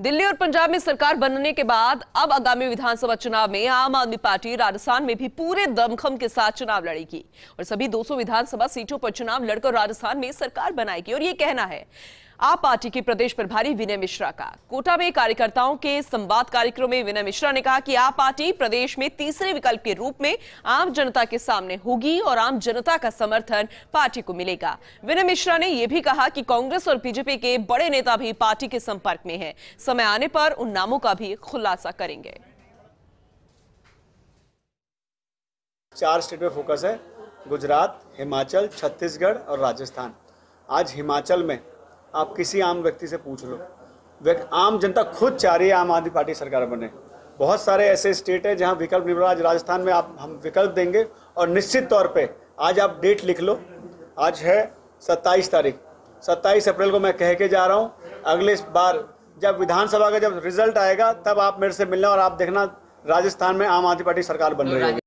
दिल्ली और पंजाब में सरकार बनने के बाद अब आगामी विधानसभा चुनाव में आम आदमी पार्टी राजस्थान में भी पूरे दमखम के साथ चुनाव लड़ेगी और सभी 200 विधानसभा सीटों पर चुनाव लड़कर राजस्थान में सरकार बनाएगी और ये कहना है आप पार्टी के प्रदेश प्रभारी विनय मिश्रा का कोटा में कार्यकर्ताओं के संवाद कार्यक्रम में विनय मिश्रा ने कहा कि आप पार्टी प्रदेश में तीसरे विकल्प के रूप में आम जनता के सामने होगी और आम जनता का समर्थन पार्टी को मिलेगा विनय मिश्रा ने यह भी कहा कि कांग्रेस और बीजेपी के बड़े नेता भी पार्टी के संपर्क में है समय आने पर उन नामों का भी खुलासा करेंगे चार स्टेट में फोकस है गुजरात हिमाचल छत्तीसगढ़ और राजस्थान आज हिमाचल में आप किसी आम व्यक्ति से पूछ लो आम जनता खुद चाह रही है आम आदमी पार्टी सरकार बने बहुत सारे ऐसे स्टेट हैं जहां विकल्प निर्भर आज राजस्थान में आप हम विकल्प देंगे और निश्चित तौर पे आज आप डेट लिख लो आज है सत्ताईस तारीख सत्ताईस अप्रैल को मैं कह के जा रहा हूँ अगले बार जब विधानसभा का जब रिजल्ट आएगा तब आप मेरे से मिलना और आप देखना राजस्थान में आम आदमी पार्टी सरकार बन रही है